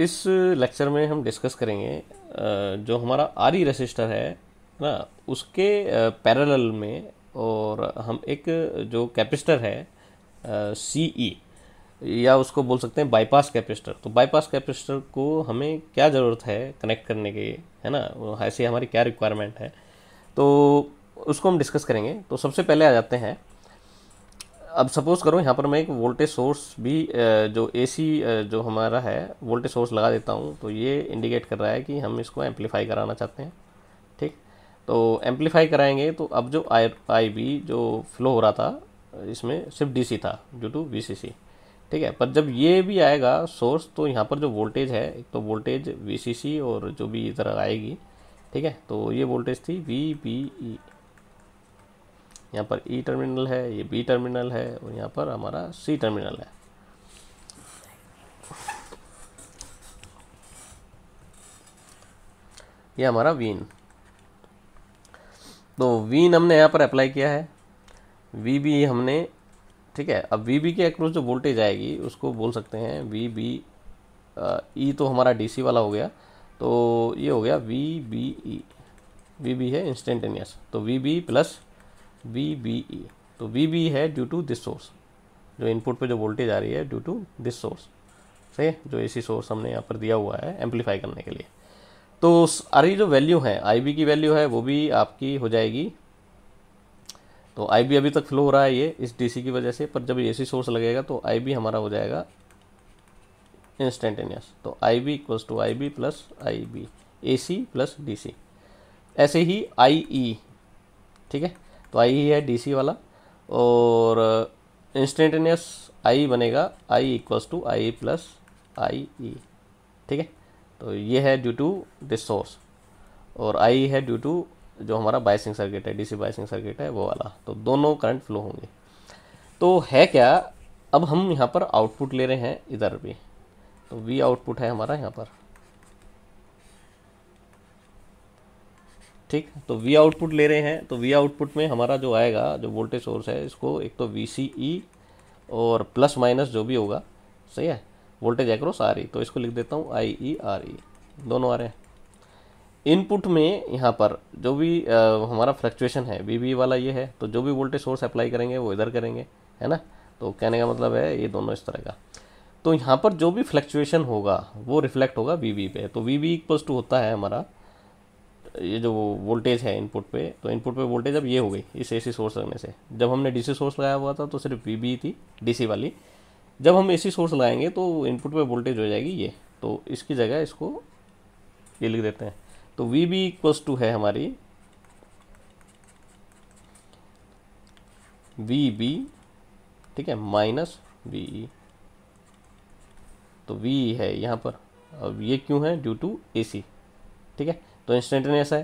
इस लेक्चर में हम डिस्कस करेंगे जो हमारा आर ई रजिस्टर है ना उसके पैरेलल में और हम एक जो कैपेसिटर है सी ई e, या उसको बोल सकते हैं बाईपास कैपेसिटर तो बाईपास कैपेसिटर को हमें क्या ज़रूरत है कनेक्ट करने के है ना ऐसे हमारी क्या रिक्वायरमेंट है तो उसको हम डिस्कस करेंगे तो सबसे पहले आ जाते हैं अब सपोज़ करो यहाँ पर मैं एक वोल्टेज सोर्स भी जो एसी जो हमारा है वोल्टेज सोर्स लगा देता हूँ तो ये इंडिकेट कर रहा है कि हम इसको एम्पलीफाई कराना चाहते हैं ठीक तो एम्पलीफाई कराएंगे तो अब जो आई आई बी जो फ्लो हो रहा था इसमें सिर्फ डी था ड्यू टू वी ठीक है पर जब ये भी आएगा सोर्स तो यहाँ पर जो वोल्टेज है एक तो वोल्टेज वी और जो भी इधर आएगी ठीक है तो ये वोल्टेज थी वी पी ई यहाँ पर ई e टर्मिनल है ये बी टर्मिनल है और यहाँ पर हमारा सी टर्मिनल है ये हमारा वीन तो वीन हमने यहाँ पर अप्लाई किया है वी बी हमने ठीक है अब वी बी के अक्रॉस जो वोल्टेज आएगी उसको बोल सकते हैं वी बी ई तो हमारा डीसी वाला हो गया तो ये हो गया V B E V B है इंस्टेंटेनियस तो V B plus V B E तो वी बी e है ड्यू टू दिस सोर्स जो इनपुट पे जो वोल्टेज आ रही है ड्यू टू दिस सोर्स सही जो एसी सोर्स हमने यहाँ पर दिया हुआ है एम्पलीफाई करने के लिए तो अरे जो वैल्यू है आई की वैल्यू है वो भी आपकी हो जाएगी तो आई अभी तक फ्लो हो रहा है ये इस सी की वजह से पर जब सी सोर्स लगेगा तो आई हमारा हो जाएगा इंस्टेंटेनियस तो I B equals to I B plus I B A C plus D C ऐसे ही आई ई e. ठीक है तो आई ही है डीसी वाला और इंस्टेंटेनियस uh, आई बनेगा I equals to I plus I E ठीक है तो ये है ड्यू टू दिस सोर्स और आई है ड्यू टू जो हमारा बाइसिंग सर्किट है डीसी बाइसिंग सर्किट है वो वाला तो दोनों करंट फ्लो होंगे तो है क्या अब हम यहाँ पर आउटपुट ले रहे हैं इधर भी तो वी आउटपुट है हमारा यहाँ पर ठीक तो वी आउटपुट ले रहे हैं तो वी आउटपुट में हमारा जो आएगा जो वोल्टेज सोर्स है इसको एक तो वी e और प्लस माइनस जो भी होगा सही है वोल्टेज एक्रॉस आ रही तो इसको लिख देता हूँ आई ई आर ई दोनों आ रहे हैं इनपुट में यहाँ पर जो भी आ, हमारा फ्लक्चुएशन है वी e वाला ये है तो जो भी वोल्टेज सोर्स अप्लाई करेंगे वो इधर करेंगे है ना तो कहने का मतलब है ये दोनों इस तरह का तो यहाँ पर जो भी फ्लक्चुएशन होगा वो रिफ्लेक्ट होगा वी e पे तो वी इक्वल्स टू होता है हमारा ये जो वोल्टेज है इनपुट पे तो इनपुट पे वोल्टेज अब ये हो गई इस एसी सोर्स लगने से जब हमने डीसी सोर्स लगाया हुआ था तो सिर्फ वी थी डीसी वाली जब हम एसी सोर्स लगाएंगे तो इनपुट पे वोल्टेज हो जाएगी ये तो इसकी जगह इसको ये लिख देते हैं तो वी बी इक्वल्स टू है हमारी वी बी ठीक है माइनस वी ई तो वी e है यहाँ पर अब ये क्यों है ड्यू टू ए सी ठीक है तो इंस्टेंटेनियस है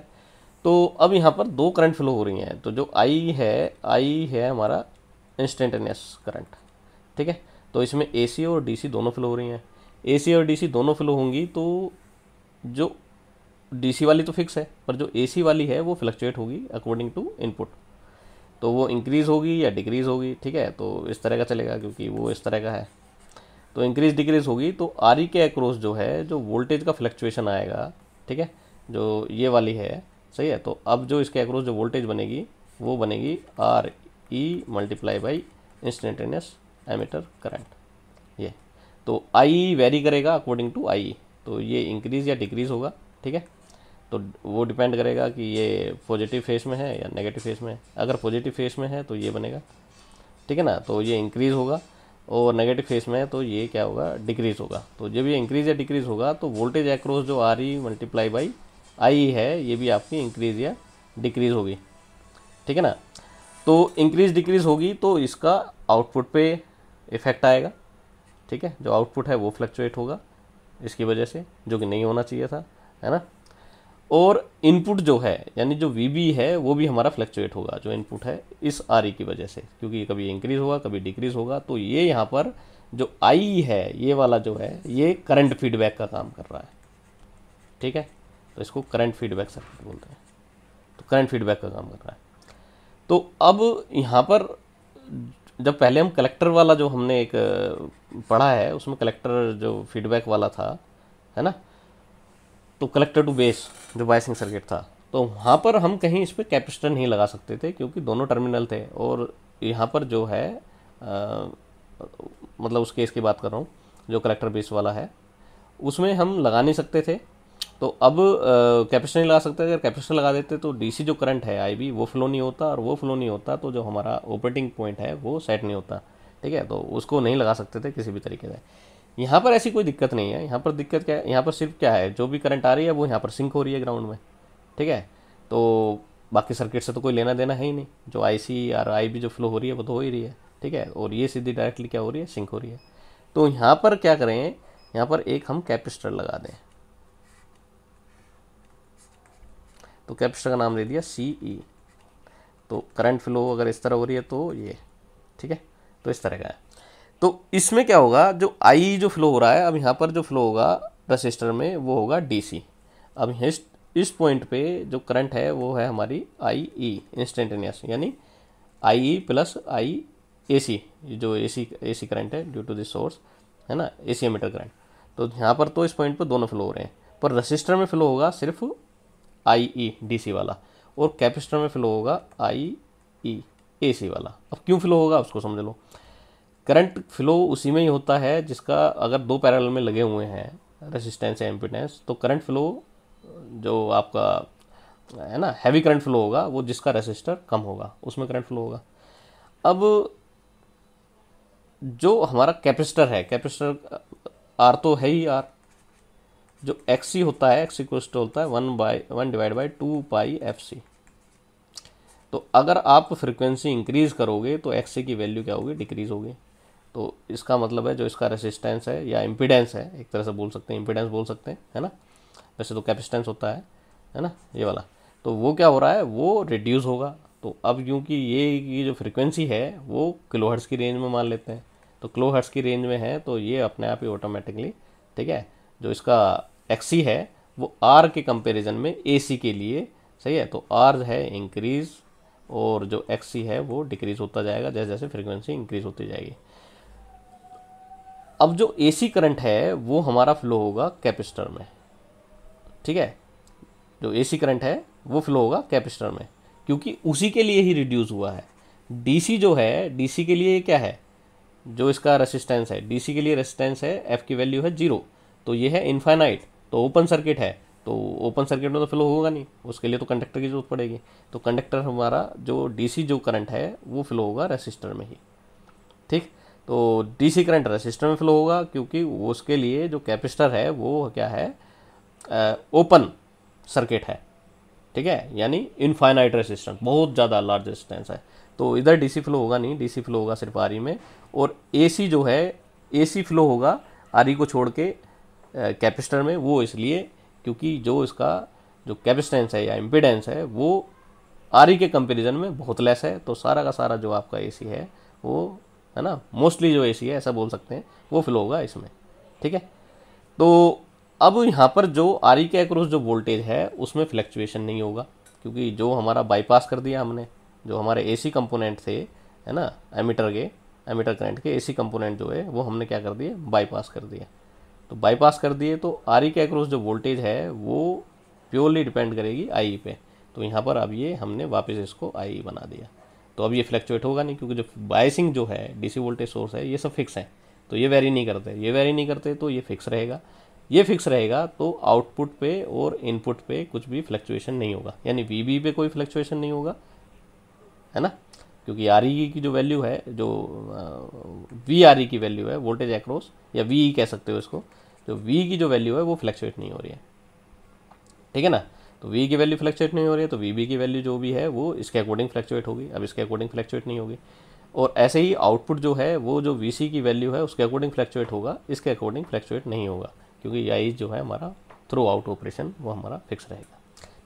तो अब यहाँ पर दो करंट फ्लो हो रही हैं तो जो आई है आई है हमारा इंस्टेंटेनियस करंट ठीक है तो इसमें ए और डी दोनों फ्लो हो रही हैं ए और डी दोनों फ्लो होंगी तो जो डी वाली तो फिक्स है पर जो ए वाली है वो फ्लक्चुएट होगी अकॉर्डिंग टू इनपुट तो वो इंक्रीज़ होगी या डिक्रीज़ होगी ठीक है तो इस तरह का चलेगा क्योंकि वो इस तरह का है तो इंक्रीज़ डिक्रीज़ होगी तो आर e के अक्रॉस जो है जो वोल्टेज का फ्लक्चुएशन आएगा ठीक है जो ये वाली है सही है तो अब जो इसके अक्रॉस जो वोल्टेज बनेगी वो बनेगी R E multiply by instantaneous ammeter current ये तो आई वेरी करेगा अकॉर्डिंग टू आई तो ये इंक्रीज या डिक्रीज होगा ठीक है तो वो डिपेंड करेगा कि ये पॉजिटिव फेस में है या नेगेटिव फेस में है अगर पॉजिटिव फेस में है तो ये बनेगा ठीक है ना तो ये इंक्रीज होगा और नेगेटिव फेस में है तो ये क्या होगा डिक्रीज होगा तो जब ये इंक्रीज या डिक्रीज होगा तो वोल्टेज एक्रोस जो आ रही मल्टीप्लाई बाई आई है ये भी आपकी इंक्रीज या डिक्रीज होगी ठीक है ना तो इंक्रीज डिक्रीज होगी तो इसका आउटपुट पे इफेक्ट आएगा ठीक है जो आउटपुट है वो फ्लक्चुएट होगा इसकी वजह से जो कि नहीं होना चाहिए था है ना और इनपुट जो है यानी जो वी है वो भी हमारा फ्लक्चुएट होगा जो इनपुट है इस आर e की वजह से क्योंकि कभी इंक्रीज होगा कभी डिक्रीज होगा तो ये यहाँ पर जो आई है ये वाला जो है ये करंट फीडबैक का काम कर रहा है ठीक है तो इसको करंट फीडबैक सर्किट बोलते हैं तो करंट फीडबैक का काम कर रहा है तो अब यहाँ पर जब पहले हम कलेक्टर वाला जो हमने एक पढ़ा है उसमें कलेक्टर जो फीडबैक वाला था है ना तो कलेक्टर टू बेस जो बायसिंग सर्किट था तो वहाँ पर हम कहीं इस पर कैपेसिटर नहीं लगा सकते थे क्योंकि दोनों टर्मिनल थे और यहाँ पर जो है आ, मतलब उस केस की बात कर रहा हूँ जो कलेक्टर बेस वाला है उसमें हम लगा नहीं सकते थे तो अब कैपेसिटर नहीं लगा सकते अगर कैपेसिटर लगा देते तो डीसी जो करंट है आईबी वो फ्लो नहीं होता और वो फ्लो नहीं होता तो जो हमारा ऑपरेटिंग पॉइंट है वो सेट नहीं होता ठीक है तो उसको नहीं लगा सकते थे किसी भी तरीके से यहाँ पर ऐसी कोई दिक्कत नहीं है यहाँ पर दिक्कत क्या है यहाँ पर सिर्फ क्या है जो भी करंट आ रही है वो यहाँ पर सिंक हो रही है ग्राउंड में ठीक है तो बाकी सर्किट से तो कोई लेना देना है ही नहीं जो आई सी और आई बी जो फ्लो हो रही है वो तो हो ही रही है ठीक है और ये सीधी डायरेक्टली क्या हो रही है सिंक हो रही है तो यहाँ पर क्या करें यहाँ पर एक हम कैपेसिटर लगा दें तो कैपेसिटर का नाम दे दिया सी ई e. तो करंट फ्लो अगर इस तरह हो रही है तो ये ठीक है तो इस तरह का है तो इसमें क्या होगा जो आई जो फ्लो हो रहा है अब यहाँ पर जो फ्लो होगा रजिस्टर में वो होगा सी अब इस इस पॉइंट पे जो करंट है वो है हमारी आई ई इंस्टेंटेनियस यानी आई E plus I A C जो A C A C current है ड्यू टू दिस सोर्स है ना ए सी एमीटर करंट तो यहाँ पर तो इस पॉइंट पर दोनों फ्लो हो रहे हैं पर रजिस्टर में फ्लो होगा सिर्फ आई ई डी सी वाला और कैपेसिटर में फ्लो होगा आई ई ए सी वाला अब क्यों फ्लो होगा उसको समझ लो करंट फ्लो उसी में ही होता है जिसका अगर दो पैरल में लगे हुए हैं रेसिस्टेंस या एम्पिटेंस तो करंट फ्लो जो आपका है ना हैवी करंट फ्लो होगा वो जिसका रेसिस्टर कम होगा उसमें करंट फ्लो होगा अब जो हमारा कैपेसिटर है कैपेसिटर आर तो है ही आर जो एक्स सी होता है एक्स इक्वल टू होता है one by one divide by two pi F C तो अगर आप फ्रीक्वेंसी इंक्रीज़ करोगे तो एक्स सी की वैल्यू क्या होगी डिक्रीज़ होगी तो इसका मतलब है जो इसका रेसिस्टेंस है या इम्पिडेंस है एक तरह से बोल सकते हैं इम्पिडेंस बोल सकते हैं है ना वैसे तो कैपेसिटेंस होता है है ना ये वाला तो वो क्या हो रहा है वो रिड्यूस होगा तो अब क्योंकि ये की जो फ्रिक्वेंसी है वो किलोहर्ट्स की रेंज में मान लेते हैं तो किलोहर्ट्स की रेंज में है तो ये अपने आप ही ऑटोमेटिकली ठीक है जो इसका एक्सी है वो आर के कंपैरिजन में एसी के लिए सही है तो आर है इंक्रीज और जो एक्सी है वो डिक्रीज होता जाएगा जैसे जैसे फ्रीक्वेंसी इंक्रीज होती जाएगी अब जो एसी करंट है वो हमारा फ्लो होगा कैपेसिटर में ठीक है जो एसी करंट है वो फ्लो होगा कैपेसिटर में क्योंकि उसी के लिए ही रिड्यूस हुआ है डीसी जो है डीसी के लिए क्या है जो इसका रेसिस्टेंस है डीसी के लिए रेसिस्टेंस है एफ की वैल्यू है जीरो तो ये है इन्फाइनाइट तो ओपन सर्किट है तो ओपन सर्किट में तो फ्लो होगा नहीं उसके लिए तो कंडक्टर की जरूरत पड़ेगी तो कंडक्टर हमारा जो डीसी जो करंट है वो फ्लो होगा रेसिस्टर में ही ठीक तो डीसी करंट रेसिस्टर में फ्लो होगा क्योंकि उसके लिए जो कैपेसिटर है वो क्या है ओपन सर्किट है ठीक है यानी इनफाइनाइट रेसिस्टेंस बहुत ज़्यादा लार्ज रेसिस्टेंस है तो इधर डीसी फ्लो होगा नहीं डीसी फ्लो होगा सिर्फ आरी में और एसी जो है एसी फ्लो होगा आरी को छोड़ के कैपेसिटर में वो इसलिए क्योंकि जो इसका जो कैपेसिटेंस है या इम्पिडेंस है वो आर e के कंपेरिजन में बहुत लेस है तो सारा का सारा जो आपका ए है वो है ना मोस्टली जो ए है ऐसा बोल सकते हैं वो फ्लो होगा इसमें ठीक है तो अब यहाँ पर जो आर e के अक्रॉस जो वोल्टेज है उसमें फ्लक्चुएशन नहीं होगा क्योंकि जो हमारा बाईपास कर दिया हमने जो हमारे ए सी थे है ना एमीटर के एमीटर करंट के ए सी जो है वो हमने क्या कर दिए बाईपास कर दिया तो बाईपास कर दिए तो आर के अक्रॉस जो वोल्टेज है वो प्योरली डिपेंड करेगी आई e पे तो यहाँ पर अब ये हमने वापस इसको आई e बना दिया तो अब ये फ्लक्चुएट होगा नहीं क्योंकि जो बायसिंग जो है डीसी वोल्टेज सोर्स है ये सब फिक्स है तो ये वेरी नहीं करते ये वेरी नहीं करते तो ये फिक्स रहेगा ये फिक्स रहेगा तो आउटपुट पे और इनपुट पे कुछ भी फ्लक्चुएशन नहीं होगा यानी वी पे कोई फ्लक्चुएशन नहीं होगा है ना क्योंकि आर e की जो वैल्यू है जो वी आर e की वैल्यू है वोल्टेज एक्रॉस या वी e कह सकते हो इसको जो तो वी की जो वैल्यू है वो फ्लैक्चुएट नहीं हो रही है ठीक है ना तो वी की वैल्यू फ्लैक्चुएट नहीं हो रही है तो वी बी की वैल्यू जो भी है वो इसके अकॉर्डिंग फ्लैक्चुएट होगी अब इसके अकॉर्डिंग फ्लैक्चुएट नहीं होगी और ऐसे ही आउटपुट जो है वो जो वी सी की वैल्यू है उसके अकॉर्डिंग फ्लैक्चुएट होगा इसके अकॉर्डिंग फ्लैक्चुएट नहीं होगा क्योंकि यही जो है हमारा थ्रू आउट ऑपरेशन वो हमारा फिक्स रहेगा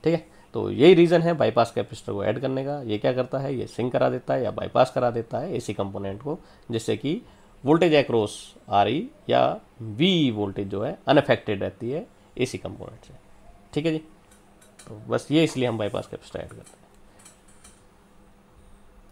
ठीक है तो यही रीज़न है बाईपास कैपेसिटर को ऐड करने का ये क्या करता है ये सिंक करा देता है या बाईपास करा देता है एसी कंपोनेंट को जिससे कि वोल्टेज एक्रोस आ रही या वी वोल्टेज जो है अनफेक्टेड रहती है एसी कंपोनेंट से ठीक है जी तो बस ये इसलिए हम बाईपास कैपेसिटर ऐड करते हैं